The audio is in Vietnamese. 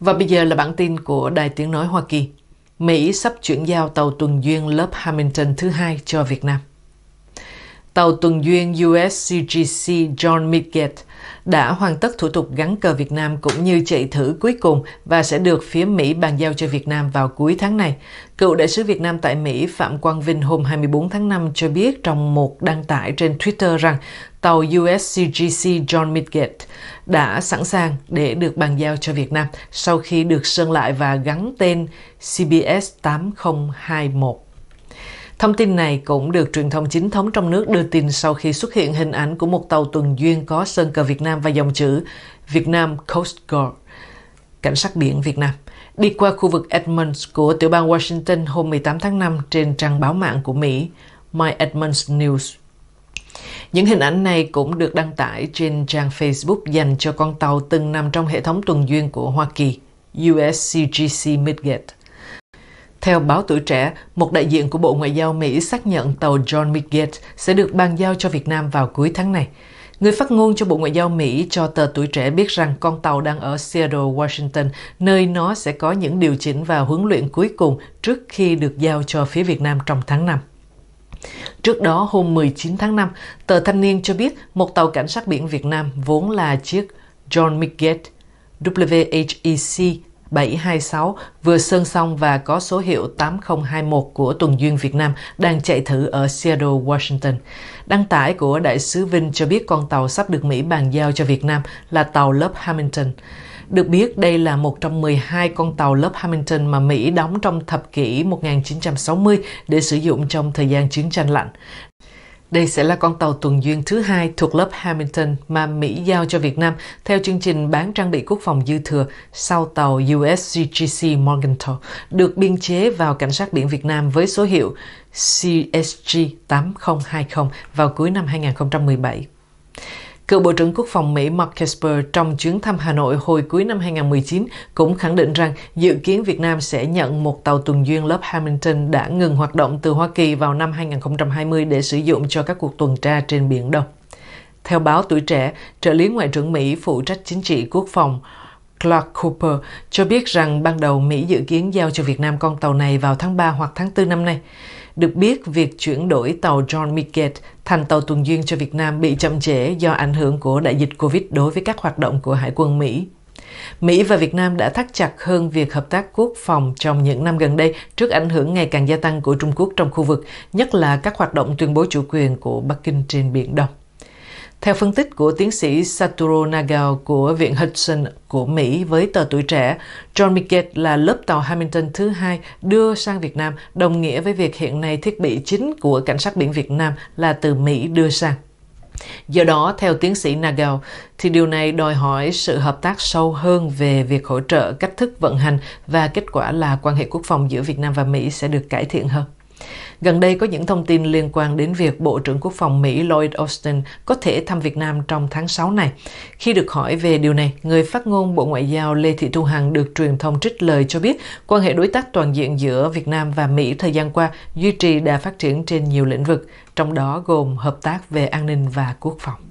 Và bây giờ là bản tin của Đài Tiếng Nói Hoa Kỳ. Mỹ sắp chuyển giao tàu tuần duyên lớp Hamilton thứ hai cho Việt Nam. Tàu tuần duyên USCGC John Midgett đã hoàn tất thủ tục gắn cờ Việt Nam cũng như chạy thử cuối cùng và sẽ được phía Mỹ bàn giao cho Việt Nam vào cuối tháng này. Cựu đại sứ Việt Nam tại Mỹ Phạm Quang Vinh hôm 24 tháng 5 cho biết trong một đăng tải trên Twitter rằng tàu USCGC John Midgate đã sẵn sàng để được bàn giao cho Việt Nam sau khi được sơn lại và gắn tên CBS 8021. Thông tin này cũng được truyền thông chính thống trong nước đưa tin sau khi xuất hiện hình ảnh của một tàu tuần duyên có sơn cờ Việt Nam và dòng chữ Việt Nam Coast Guard, Cảnh sát biển Việt Nam, đi qua khu vực Edmonds của tiểu bang Washington hôm 18 tháng 5 trên trang báo mạng của Mỹ, My Edmonds News. Những hình ảnh này cũng được đăng tải trên trang Facebook dành cho con tàu từng nằm trong hệ thống tuần duyên của Hoa Kỳ, USCGC Midgate. Theo báo tuổi trẻ, một đại diện của Bộ Ngoại giao Mỹ xác nhận tàu John Midgate sẽ được bàn giao cho Việt Nam vào cuối tháng này. Người phát ngôn cho Bộ Ngoại giao Mỹ cho tờ Tuổi Trẻ biết rằng con tàu đang ở Seattle, Washington, nơi nó sẽ có những điều chỉnh và huấn luyện cuối cùng trước khi được giao cho phía Việt Nam trong tháng 5. Trước đó, hôm 19 tháng 5, tờ Thanh niên cho biết một tàu cảnh sát biển Việt Nam vốn là chiếc John Midgate WHEC 726 vừa sơn xong và có số hiệu 8021 của tuần duyên Việt Nam đang chạy thử ở Seattle, Washington. Đăng tải của Đại sứ Vinh cho biết con tàu sắp được Mỹ bàn giao cho Việt Nam là tàu lớp Hamilton. Được biết, đây là một trong 12 con tàu lớp Hamilton mà Mỹ đóng trong thập kỷ 1960 để sử dụng trong thời gian chiến tranh lạnh. Đây sẽ là con tàu tuần duyên thứ hai thuộc lớp Hamilton mà Mỹ giao cho Việt Nam theo chương trình bán trang bị quốc phòng dư thừa sau tàu USGC Morgenthau, được biên chế vào Cảnh sát biển Việt Nam với số hiệu CSG 8020 vào cuối năm 2017. Cựu Bộ trưởng Quốc phòng Mỹ Mark Esper trong chuyến thăm Hà Nội hồi cuối năm 2019 cũng khẳng định rằng dự kiến Việt Nam sẽ nhận một tàu tuần duyên lớp Hamilton đã ngừng hoạt động từ Hoa Kỳ vào năm 2020 để sử dụng cho các cuộc tuần tra trên Biển Đông. Theo báo Tuổi Trẻ, trợ lý Ngoại trưởng Mỹ phụ trách chính trị quốc phòng Clark Cooper cho biết rằng ban đầu Mỹ dự kiến giao cho Việt Nam con tàu này vào tháng 3 hoặc tháng 4 năm nay. Được biết, việc chuyển đổi tàu John Midgate thành tàu tuần duyên cho Việt Nam bị chậm trễ do ảnh hưởng của đại dịch Covid đối với các hoạt động của Hải quân Mỹ. Mỹ và Việt Nam đã thắt chặt hơn việc hợp tác quốc phòng trong những năm gần đây trước ảnh hưởng ngày càng gia tăng của Trung Quốc trong khu vực, nhất là các hoạt động tuyên bố chủ quyền của Bắc Kinh trên Biển Đông. Theo phân tích của tiến sĩ Satoru Nagao của Viện Hudson của Mỹ với tờ Tuổi Trẻ, John Micket là lớp tàu Hamilton thứ hai đưa sang Việt Nam, đồng nghĩa với việc hiện nay thiết bị chính của Cảnh sát biển Việt Nam là từ Mỹ đưa sang. Do đó, theo tiến sĩ Nagao, thì điều này đòi hỏi sự hợp tác sâu hơn về việc hỗ trợ cách thức vận hành và kết quả là quan hệ quốc phòng giữa Việt Nam và Mỹ sẽ được cải thiện hơn. Gần đây có những thông tin liên quan đến việc Bộ trưởng Quốc phòng Mỹ Lloyd Austin có thể thăm Việt Nam trong tháng 6 này. Khi được hỏi về điều này, người phát ngôn Bộ Ngoại giao Lê Thị Thu Hằng được truyền thông trích lời cho biết quan hệ đối tác toàn diện giữa Việt Nam và Mỹ thời gian qua duy trì đà phát triển trên nhiều lĩnh vực, trong đó gồm hợp tác về an ninh và quốc phòng.